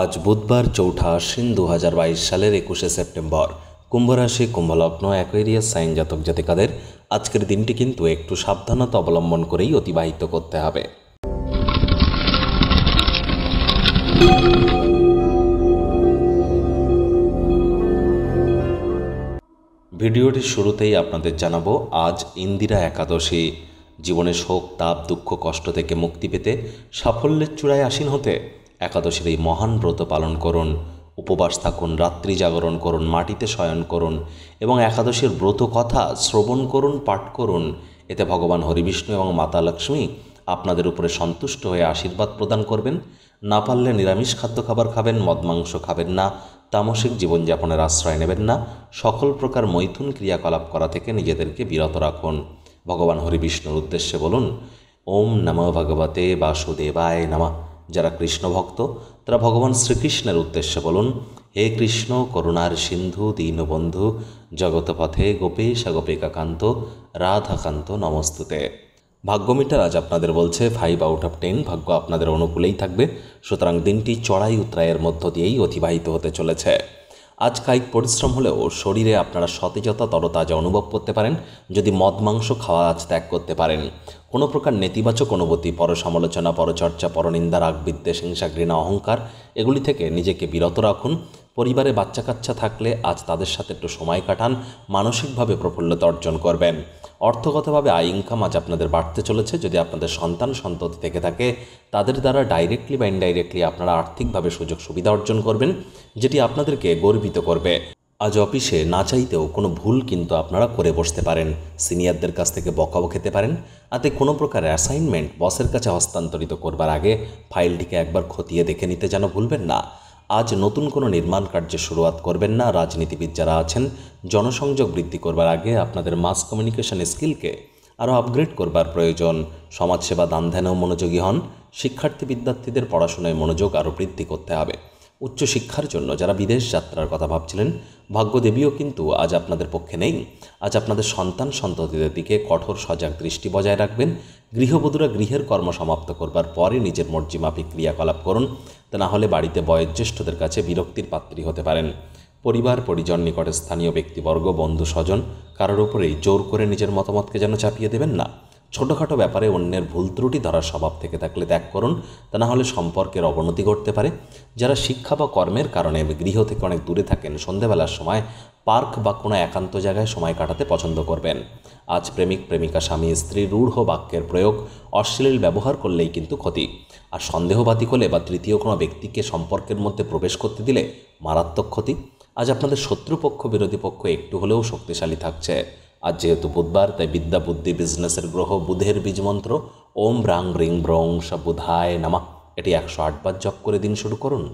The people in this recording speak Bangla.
আজ বুধবার চৌঠা আশ্বিন দু সালের একুশে সেপ্টেম্বর কুম্ভরাশি কুম্ভলগ্ন অ্যাকোয়ারিয়াস সাইন জাতক জাতিকাদের আজকের দিনটি কিন্তু একটু সাবধানতা অবলম্বন করেই অতিবাহিত করতে হবে ভিডিওটির শুরুতেই আপনাদের জানাবো আজ ইন্দিরা একাদশী জীবনে শোক তাপ দুঃখ কষ্ট থেকে মুক্তি পেতে সাফল্যের চূড়ায় আসীন হতে একাদশীর এই মহান ব্রত পালন করুন উপবাস থাকুন রাত্রি জাগরণ করুন মাটিতে শয়ন করুন এবং একাদশীর ব্রত কথা শ্রবণ করুন পাঠ করুন এতে ভগবান হরিবিষ্ণু এবং মাতা লক্ষ্মী আপনাদের উপরে সন্তুষ্ট হয়ে আশীর্বাদ প্রদান করবেন না পারলে নিরামিষ খাদ্য খাবার খাবেন মদ মাংস খাবেন না তামসিক জীবনযাপনের আশ্রয় নেবেন না সকল প্রকার মৈথুন ক্রিয়াকলাপ করা থেকে নিজেদেরকে বিরত রাখুন ভগবান হরিবিষ্ণুর উদ্দেশ্যে বলুন ওম নম ভগবতে বাসুদেবায় নমঃ যারা কৃষ্ণ ভক্ত তারা ভগবান শ্রীকৃষ্ণের উদ্দেশ্যে বলুন হে কৃষ্ণ করুণার সিন্ধু দীনবন্ধু জগৎপথে গোপেশ গোপিকাকান্ত রাধাকান্ত নমস্তুতে ভাগ্যমিটার আজ আপনাদের বলছে ফাইভ আউট অফ টেন ভাগ্য আপনাদের অনুকূলেই থাকবে সুতরাং দিনটি চড়াই উত্রায়ের মধ্য দিয়েই অতিবাহিত হতে চলেছে আজ কায়িক পরিশ্রম হলেও শরীরে আপনারা সতেজতা তরতাজা অনুভব করতে পারেন যদি মদ মাংস খাওয়া আজ ত্যাগ করতে পারেন কোনো প্রকার নেতিবাচক অনুভূতি পরসমালোচনা পরচর্চা পরনিন্দা রাগ বিদ্বেষ হিংসা ঘৃণা অহংকার এগুলি থেকে নিজেকে বিরত রাখুন পরিবারে বাচ্চা কাচ্চা থাকলে আজ তাদের সাথে একটু সময় কাটান মানসিকভাবে প্রফুল্লতা অর্জন করবেন অর্থগতভাবে আয় ইনকাম আজ আপনাদের বাড়তে চলেছে যদি আপনাদের সন্তান সন্ততি থেকে থাকে তাদের দ্বারা ডাইরেক্টলি বা ইনডাইরেক্টলি আপনারা আর্থিকভাবে সুযোগ সুবিধা অর্জন করবেন যেটি আপনাদেরকে গর্বিত করবে আজ অফিসে না চাইতেও কোনো ভুল কিন্তু আপনারা করে বসতে পারেন সিনিয়রদের কাছ থেকে বকাও খেতে পারেন আতে কোনো প্রকার অ্যাসাইনমেন্ট বসের কাছে হস্তান্তরিত করবার আগে ফাইলটিকে একবার খতিয়ে দেখে নিতে যেন ভুলবেন না আজ নতুন কোনো নির্মাণ কার্যে শুরুয়াত করবেন না রাজনীতিবিদ যারা আছেন জনসংযোগ বৃদ্ধি করবার আগে আপনাদের মাস কমিউনিকেশন স্কিলকে আরও আপগ্রেড করবার প্রয়োজন সমাজসেবা দান ধ্যানেও মনোযোগী হন শিক্ষার্থী বিদ্যার্থীদের পড়াশোনায় মনোযোগ আরও বৃদ্ধি করতে হবে উচ্চশিক্ষার জন্য যারা বিদেশ যাত্রার কথা ভাবছিলেন ভাগ্যদেবীও কিন্তু আজ আপনাদের পক্ষে নেই আজ আপনাদের সন্তান সন্ততিদের দিকে কঠোর সজাগ দৃষ্টি বজায় রাখবেন গৃহবধূরা গৃহের কর্ম সমাপ্ত করবার পরে নিজের মাফিক ক্রিয়াকলাপ করুন তা না হলে বাড়িতে বয়োজ্যেষ্ঠদের কাছে বিরক্তির পাত্রী হতে পারেন পরিবার পরিজন নিকটে স্থানীয় ব্যক্তিবর্গ বন্ধু স্বজন কারোর উপরেই জোর করে নিজের মতামতকে যেন চাপিয়ে দেবেন না ছোটোখাটো ব্যাপারে অন্যের ভুল ত্রুটি ধরার স্বভাব থেকে থাকলে ত্যাগ করুন তা না হলে সম্পর্কের অবনতি ঘটতে পারে যারা শিক্ষা বা কর্মের কারণে গৃহ থেকে অনেক দূরে থাকেন সন্ধেবেলার সময় পার্ক বা কোনো একান্ত জায়গায় সময় কাটাতে পছন্দ করবেন আজ প্রেমিক প্রেমিকা স্বামী স্ত্রী রূঢ় বাক্যের প্রয়োগ অশ্লীল ব্যবহার করলেই কিন্তু ক্ষতি আর সন্দেহবাদী হলে বা তৃতীয় কোনো ব্যক্তিকে সম্পর্কের মধ্যে প্রবেশ করতে দিলে মারাত্মক ক্ষতি আজ আপনাদের শত্রুপক্ষ বিরোধী পক্ষ একটু হলেও শক্তিশালী থাকছে আজ যেহেতু বুধবার তাই বিদ্যা বুদ্ধি বিজনেসের গ্রহ বুধের বীজ মন্ত্র ওম রাং রিং ব্রং সবুধায় নামা এটি একশো আটবার জপ করে দিন শুরু করুন